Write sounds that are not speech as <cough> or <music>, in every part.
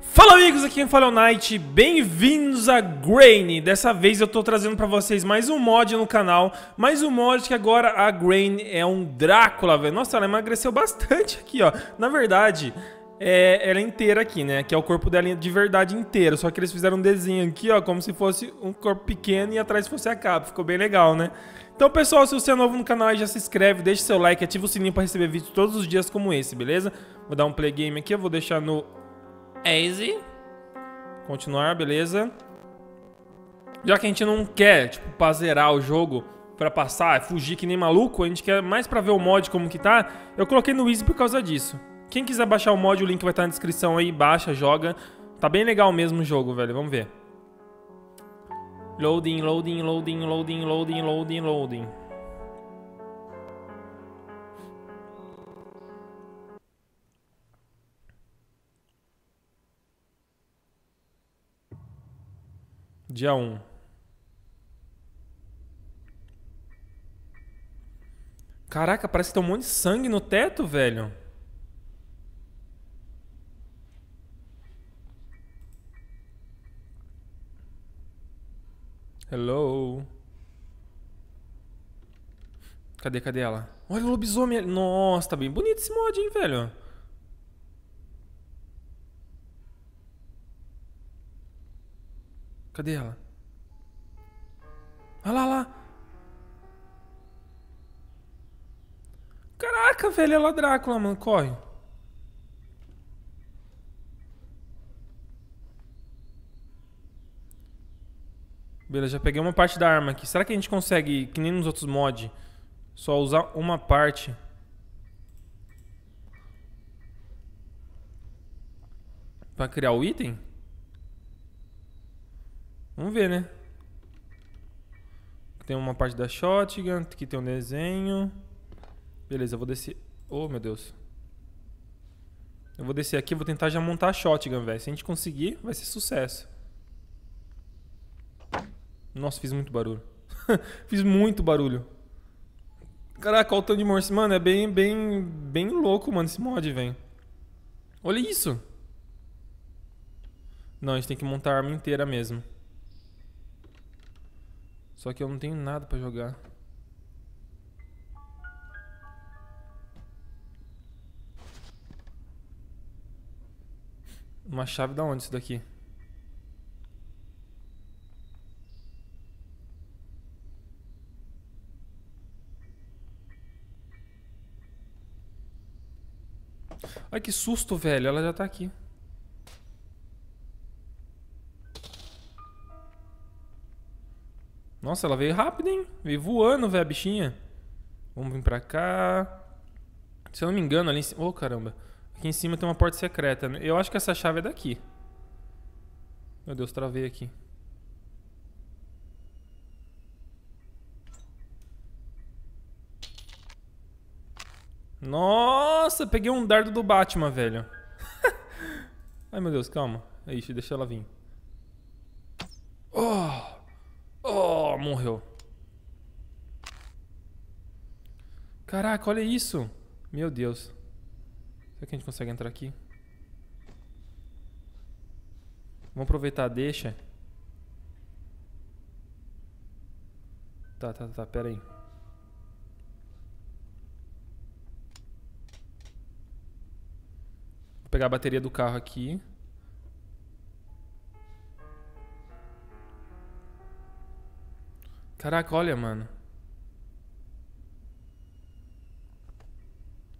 Fala amigos, aqui é o Night, bem-vindos a Grain. Dessa vez eu tô trazendo para vocês mais um mod no canal, mais um mod que agora a Grain é um Drácula, velho. Nossa, ela emagreceu bastante aqui, ó. Na verdade, é, ela é inteira aqui, né? Que é o corpo dela de verdade inteiro. Só que eles fizeram um desenho aqui, ó, como se fosse um corpo pequeno e atrás fosse a capa. Ficou bem legal, né? Então, pessoal, se você é novo no canal, já se inscreve, deixa seu like, ativa o sininho para receber vídeos todos os dias como esse, beleza? Vou dar um play game aqui, eu vou deixar no Easy. Continuar, beleza. Já que a gente não quer, tipo, pra zerar o jogo pra passar, fugir que nem maluco, a gente quer mais pra ver o mod como que tá, eu coloquei no Easy por causa disso. Quem quiser baixar o mod, o link vai estar tá na descrição aí, baixa, joga. Tá bem legal mesmo o jogo, velho, vamos ver. Loading, loading, loading, loading, loading, loading, loading. Dia 1. Caraca, parece que tem um monte de sangue no teto, velho. Hello. Cadê, cadê ela? Olha o lobisomem. Nossa, tá bem bonito esse mod, hein, velho. Cadê ela? Olha lá, lá. Caraca, velho, ela é Drácula, mano. Corre. Beleza, já peguei uma parte da arma aqui. Será que a gente consegue, que nem nos outros mods, só usar uma parte? Pra criar o item? Vamos ver, né? Tem uma parte da shotgun, que tem um desenho. Beleza, eu vou descer. Oh, meu Deus. Eu vou descer aqui, vou tentar já montar a shotgun, velho. Se a gente conseguir, vai ser sucesso. Nossa, fiz muito barulho. <laughs> fiz muito barulho. Caraca, olha o tanto de morse. Mano, é bem, bem, bem louco, mano, esse mod, velho. Olha isso. Não, a gente tem que montar a arma inteira mesmo. Só que eu não tenho nada pra jogar. Uma chave da onde isso daqui? Ai, que susto, velho. Ela já tá aqui. Nossa, ela veio rápido, hein? Veio voando, velho, a bichinha. Vamos vir pra cá. Se eu não me engano, ali em cima... Oh, caramba. Aqui em cima tem uma porta secreta. Né? Eu acho que essa chave é daqui. Meu Deus, travei aqui. Nossa, peguei um dardo do Batman, velho. <laughs> Ai, meu Deus, calma. Ixi, deixa ela vir. Oh! morreu. Caraca, olha isso. Meu Deus. Será que a gente consegue entrar aqui? Vamos aproveitar, deixa. Tá, tá, tá, pera aí. Vou pegar a bateria do carro aqui. Caraca, olha, mano.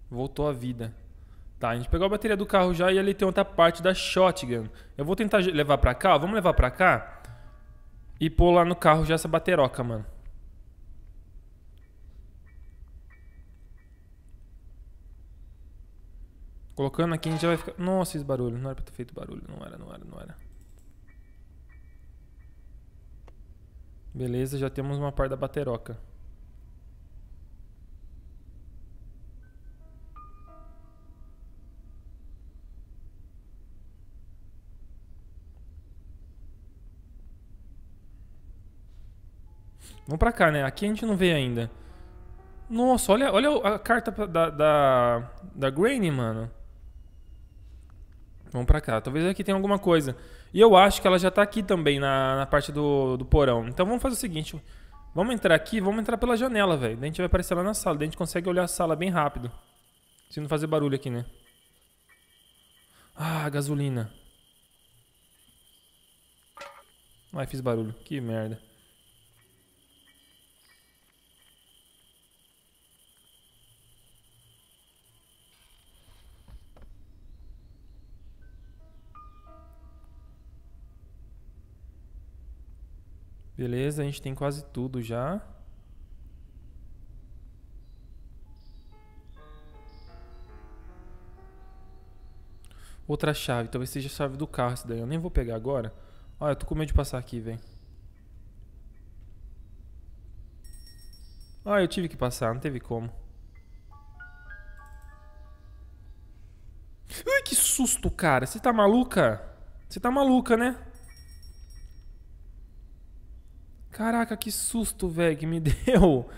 Voltou a vida. Tá, a gente pegou a bateria do carro já e ali tem outra parte da shotgun. Eu vou tentar levar pra cá, ó. vamos levar pra cá. E pôr lá no carro já essa bateroca, mano. Colocando aqui a gente já vai ficar... Nossa, esse barulho. Não era pra ter feito barulho. Não era, não era, não era. Beleza, já temos uma parte da bateroca. Vamos pra cá, né? Aqui a gente não vê ainda. Nossa, olha, olha a carta da, da, da Granny, mano. Vamos para cá. Talvez aqui tenha alguma coisa. E eu acho que ela já tá aqui também, na, na parte do, do porão. Então vamos fazer o seguinte. Vamos entrar aqui, vamos entrar pela janela, velho. Daí a gente vai aparecer lá na sala. Daí a gente consegue olhar a sala bem rápido. Se não fazer barulho aqui, né? Ah, gasolina. Ai, fiz barulho. Que merda. Beleza, a gente tem quase tudo já. Outra chave, talvez seja a chave do carro isso daí. Eu nem vou pegar agora. Olha, eu tô com medo de passar aqui, velho. Ah, eu tive que passar, não teve como. Ai, que susto, cara. Você tá maluca? Você tá maluca, né? Caraca, que susto, velho, que me <laughs> deu.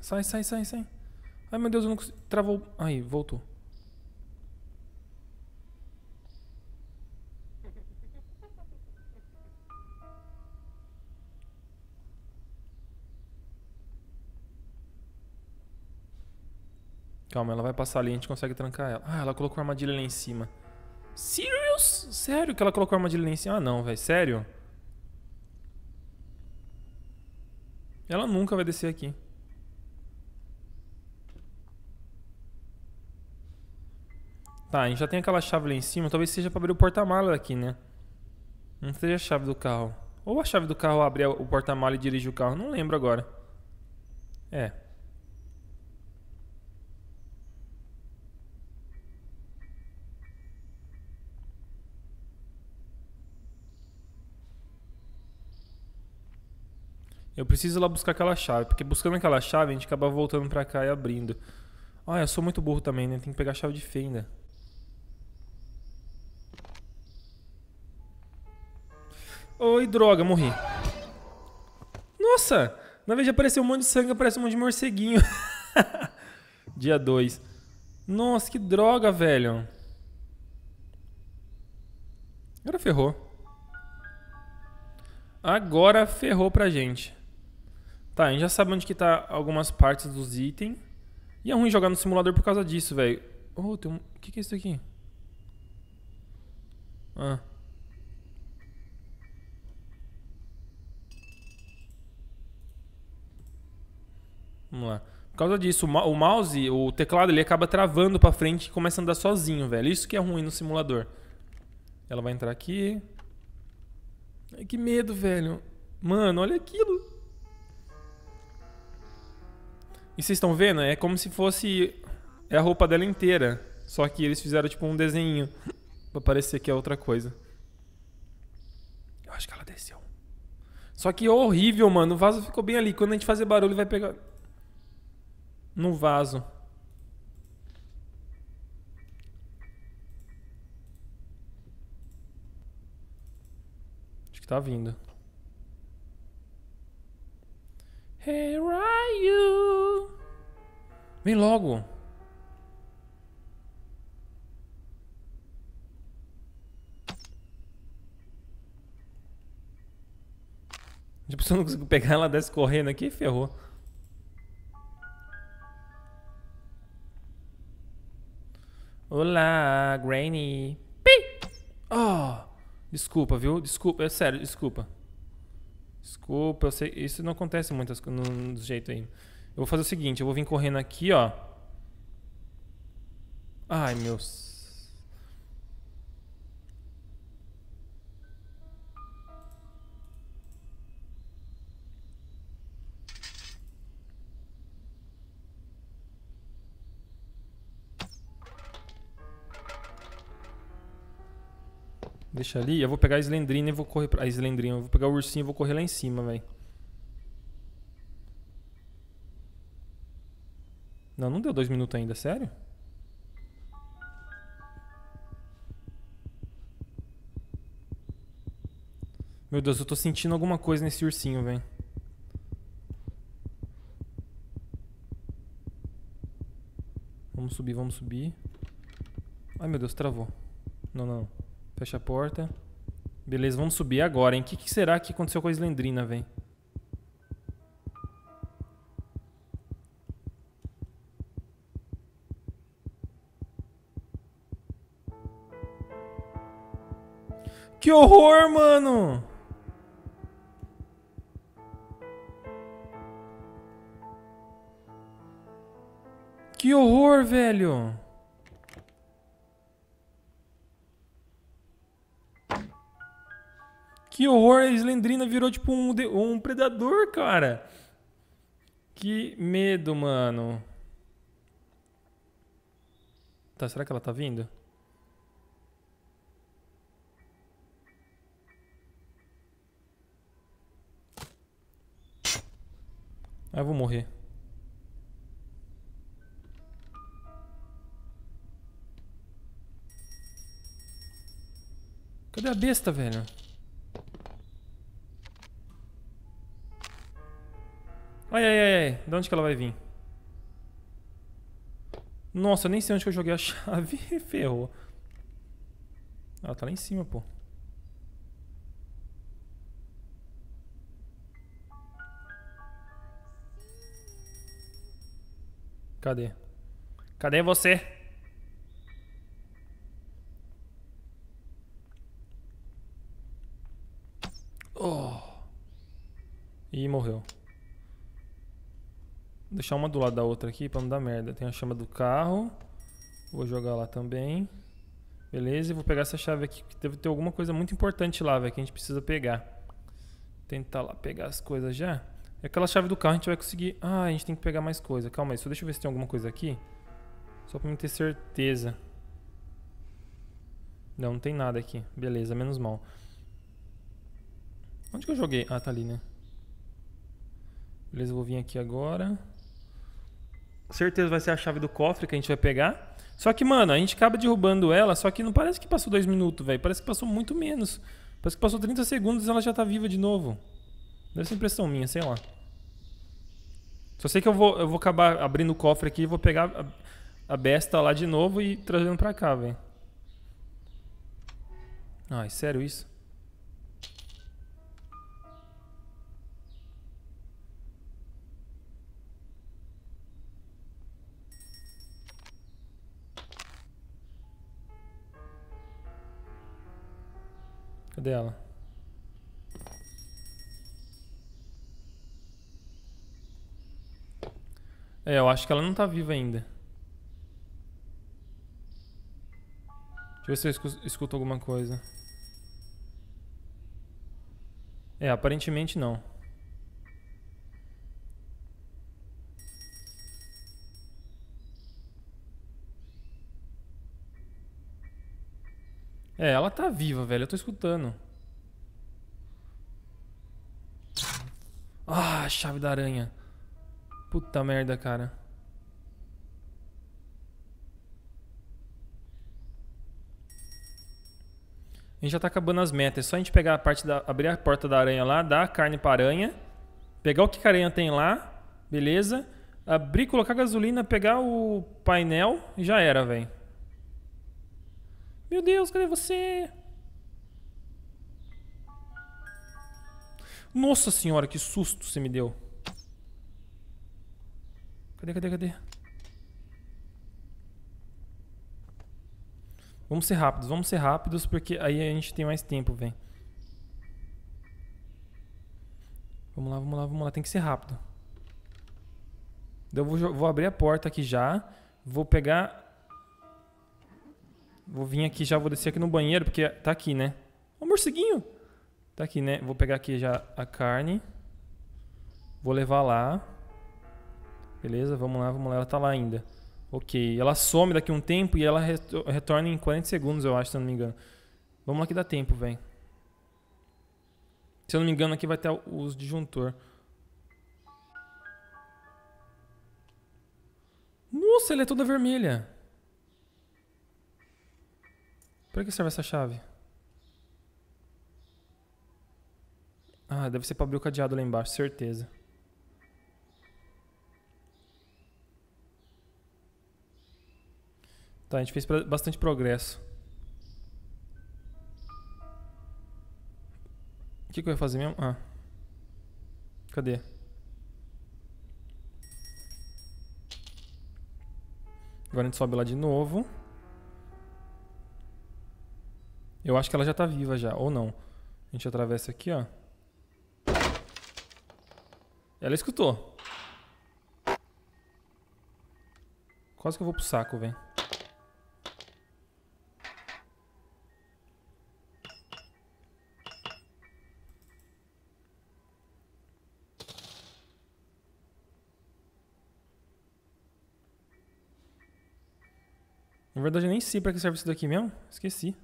Sai, sai, sai, sai. Ai, meu Deus, eu não consigo. Travou. Aí, voltou. Calma, ela vai passar ali, a gente consegue trancar ela. Ah, ela colocou a armadilha lá em cima. Serious? Sério que ela colocou a armadilha lá em cima? Ah, não, velho. Sério? Ela nunca vai descer aqui. Tá, a gente já tem aquela chave lá em cima. Talvez seja pra abrir o porta-mala aqui, né? Não seja a chave do carro. Ou a chave do carro abre o porta-mala e dirige o carro. Não lembro agora. É. Eu preciso ir lá buscar aquela chave, porque buscando aquela chave a gente acaba voltando pra cá e abrindo. Ah, eu sou muito burro também, né? Tem que pegar a chave de fenda. Oi, droga, morri. Nossa! Na vez de aparecer um monte de sangue, aparece um monte de morceguinho. <laughs> Dia 2. Nossa, que droga, velho. Agora ferrou. Agora ferrou pra gente. Tá, a gente já sabe onde que tá algumas partes dos itens. E é ruim jogar no simulador por causa disso, velho. Oh, tem um... O que que é isso aqui? Ah. Vamos lá. Por causa disso, o mouse, o teclado, ele acaba travando pra frente e começa a andar sozinho, velho. Isso que é ruim no simulador. Ela vai entrar aqui. Ai, que medo, velho. Mano, olha aquilo. E vocês estão vendo? É como se fosse é a roupa dela inteira. Só que eles fizeram tipo um desenho pra parecer que é outra coisa. Eu acho que ela desceu. Só que é horrível, mano. O vaso ficou bem ali. Quando a gente fazer barulho, vai pegar. No vaso. Acho que tá vindo. Hey, Ryan! Vem logo. Tipo, se eu não consigo pegar ela, desce correndo aqui, ferrou. Olá, Granny. Pi! Oh, desculpa, viu? Desculpa, é sério, desculpa. Desculpa, eu sei, isso não acontece muitas no, no jeito aí. Eu vou fazer o seguinte, eu vou vir correndo aqui, ó. Ai, meus... Deixa ali, eu vou pegar a Slendrina e vou correr pra... A Slendrina, eu vou pegar o ursinho e vou correr lá em cima, velho. Não, não deu dois minutos ainda, sério? Meu Deus, eu tô sentindo alguma coisa nesse ursinho, velho. Vamos subir, vamos subir. Ai, meu Deus, travou. Não, não. Fecha a porta. Beleza, vamos subir agora, hein? O que, que, será que aconteceu com a Slendrina, velho? Que horror, mano! Que horror, velho! Que horror, a Slendrina virou tipo um, um predador, cara. Que medo, mano. Tá, será que ela tá vindo? Ah, eu vou morrer. Cadê a besta, velho? Ai, ai, ai, ai. De onde que ela vai vir? Nossa, eu nem sei onde que eu joguei a <laughs> chave. Ferrou. Ela tá lá em cima, pô. Cadê? Cadê você? Oh. E morreu. Vou deixar uma do lado da outra aqui pra não dar merda. Tem a chama do carro. Vou jogar lá também. Beleza, e vou pegar essa chave aqui, que deve ter alguma coisa muito importante lá, velho, que a gente precisa pegar. Tentar lá pegar as coisas já. E é aquela chave do carro a gente vai conseguir... Ah, a gente tem que pegar mais coisa. Calma aí, só deixa eu ver se tem alguma coisa aqui. Só pra mim ter certeza. Não, não tem nada aqui. Beleza, menos mal. Onde que eu joguei? Ah, tá ali, né? Beleza, eu vou vir aqui agora. Certeza vai ser a chave do cofre que a gente vai pegar. Só que, mano, a gente acaba derrubando ela, só que não parece que passou dois minutos, velho. Parece que passou muito menos. Parece que passou 30 segundos e ela já tá viva de novo. Deve ser impressão minha, sei lá. Só sei que eu vou, eu vou acabar abrindo o cofre aqui e vou pegar a, a besta lá de novo e trazendo pra cá, velho. Ai, sério isso? Cadê ela? É, eu acho que ela não tá viva ainda. Deixa eu ver se eu escuto alguma coisa. É, aparentemente não. É, ela tá viva, velho. Eu tô escutando. Ah, chave da aranha. Puta merda, cara. A gente já tá acabando as metas. É só a gente pegar a parte da. abrir a porta da aranha lá, dar a carne pra aranha. Pegar o que a aranha tem lá. Beleza. Abrir, colocar gasolina, pegar o painel e já era, velho. Meu Deus, cadê você? Nossa senhora, que susto você me deu. Cadê, cadê, cadê? Vamos ser rápidos, vamos ser rápidos, porque aí a gente tem mais tempo, vem. Vamos lá, vamos lá, vamos lá. Tem que ser rápido. Eu vou, vou abrir a porta aqui já. Vou pegar... Vou vir aqui já, vou descer aqui no banheiro, porque tá aqui, né? Ó, morceguinho! Tá aqui, né? Vou pegar aqui já a carne. Vou levar lá. Beleza, vamos lá, vamos lá. Ela tá lá ainda. Ok. Ela some daqui um tempo e ela retorna em 40 segundos, eu acho, se eu não me engano. Vamos lá que dá tempo, vem. Se eu não me engano, aqui vai ter os disjuntor. Nossa, ela é toda vermelha. Para que serve essa chave? Ah, deve ser para abrir o cadeado lá embaixo, certeza. Tá, a gente fez bastante progresso. O que, que eu ia fazer mesmo? Ah. Cadê? Agora a gente sobe lá de novo. Eu acho que ela já tá viva já, ou não. A gente atravessa aqui, ó. Ela escutou. Quase que eu vou pro saco, velho. Na verdade, eu nem sei pra que serve isso daqui mesmo. Esqueci.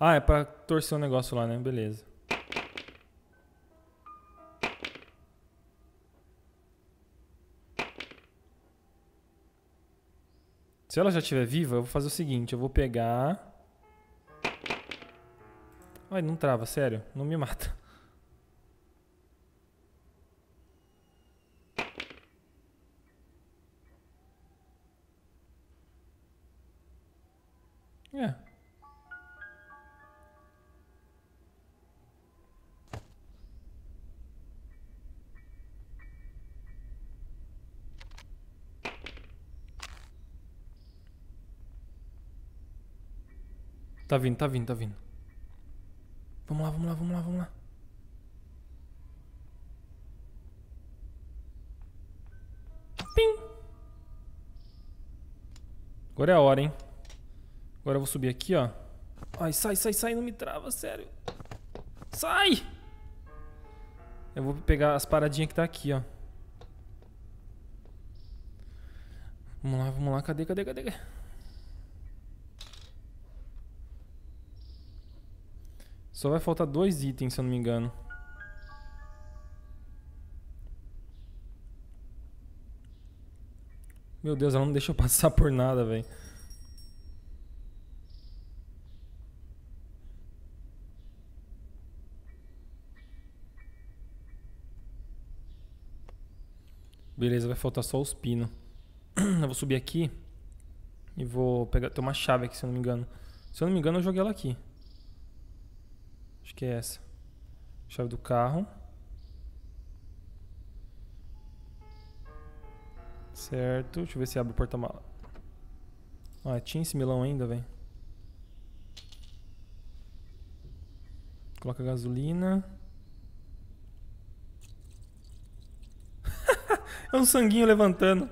Ah, é pra torcer o um negócio lá, né? Beleza. Se ela já estiver viva, eu vou fazer o seguinte. Eu vou pegar... Ai, não trava, sério. Não me mata. Tá vindo, tá vindo, tá vindo. Vamos lá, vamos lá, vamos lá, vamos lá. Pim! Agora é a hora, hein? Agora eu vou subir aqui, ó. Ai, sai, sai, sai, não me trava, sério. Sai! Eu vou pegar as paradinhas que tá aqui, ó. Vamos lá, vamos lá. Cadê, cadê, cadê? cadê? Só vai faltar dois itens, se eu não me engano. Meu Deus, ela não deixa eu <laughs> passar por nada, velho. Beleza, vai faltar só os pinos. <clears throat> Eu vou subir aqui e vou pegar. Tem uma chave aqui, se eu não me engano. Se eu não me engano, eu joguei ela aqui. Acho que é essa. Chave do carro. Certo. Deixa eu ver se abre o porta-mala. Ah, é tinha esse milão ainda, velho. Coloca gasolina. <laughs> é um sanguinho levantando.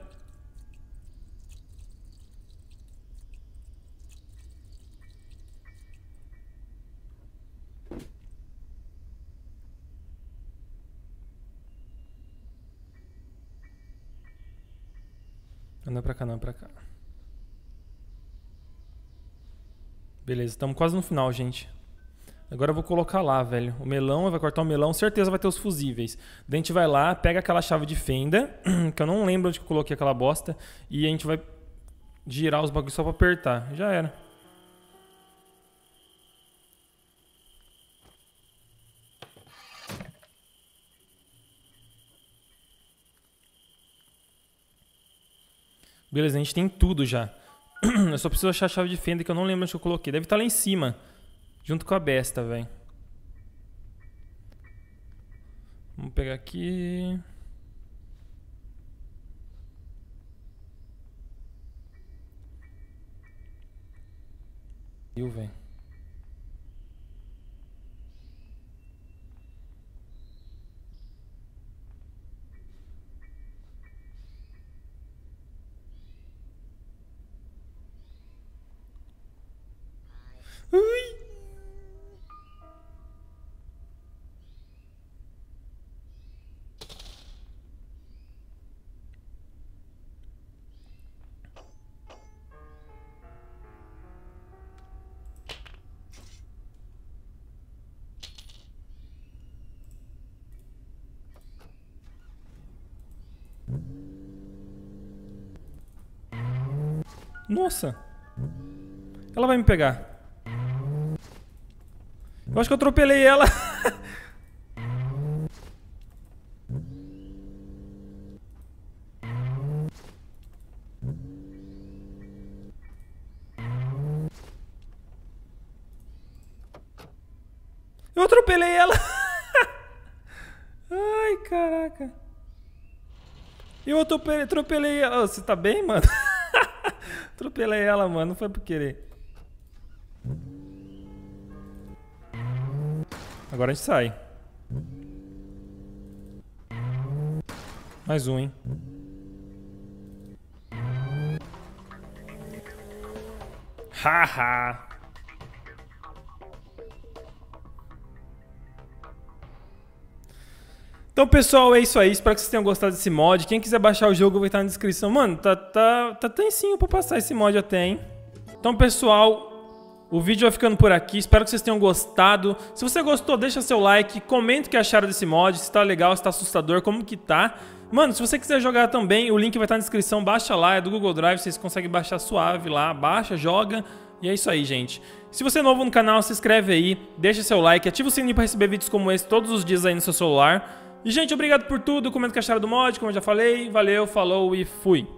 Beleza, estamos quase no final, gente. Agora eu vou colocar lá, velho. O melão, vai cortar o melão, certeza vai ter os fusíveis. Daí a gente vai lá, pega aquela chave de fenda, <clears throat> que eu não lembro onde que eu coloquei aquela bosta, e a gente vai girar os bagulhos só pra apertar. Já era. Beleza, a gente tem tudo já eu só preciso achar a chave de fenda que eu não lembro onde eu coloquei. Deve estar tá lá em cima. Junto com a besta, velho. Vamos pegar aqui. Eu, velho. Nossa. Ela vai me pegar. Eu acho que eu atropelei ela. <laughs> eu atropelei ela. <laughs> Ai, caraca. Eu atropelei ela. Oh, você tá bem, mano? Atropelei ela, mano. Não foi por querer. Agora a gente sai. Mais um, hein? Haha! Então, pessoal, é isso aí. Espero que vocês tenham gostado desse mod. Quem quiser baixar o jogo, vai estar na descrição. Mano, tá, tá, tá tensinho pra passar esse mod até, hein? Então, pessoal, o vídeo vai ficando por aqui. Espero que vocês tenham gostado. Se você gostou, deixa seu like. Comenta o que acharam desse mod. Se tá legal, se tá assustador, como que tá. Mano, se você quiser jogar também, o link vai estar na descrição. Baixa lá, é do Google Drive. Vocês conseguem baixar suave lá. Baixa, joga. E é isso aí, gente. Se você é novo no canal, se inscreve aí, deixa seu like, ativa o sininho para receber vídeos como esse todos os dias aí no seu celular. E, gente, obrigado por tudo. Comenta que acharam do mod, como eu já falei. Valeu, falou e fui.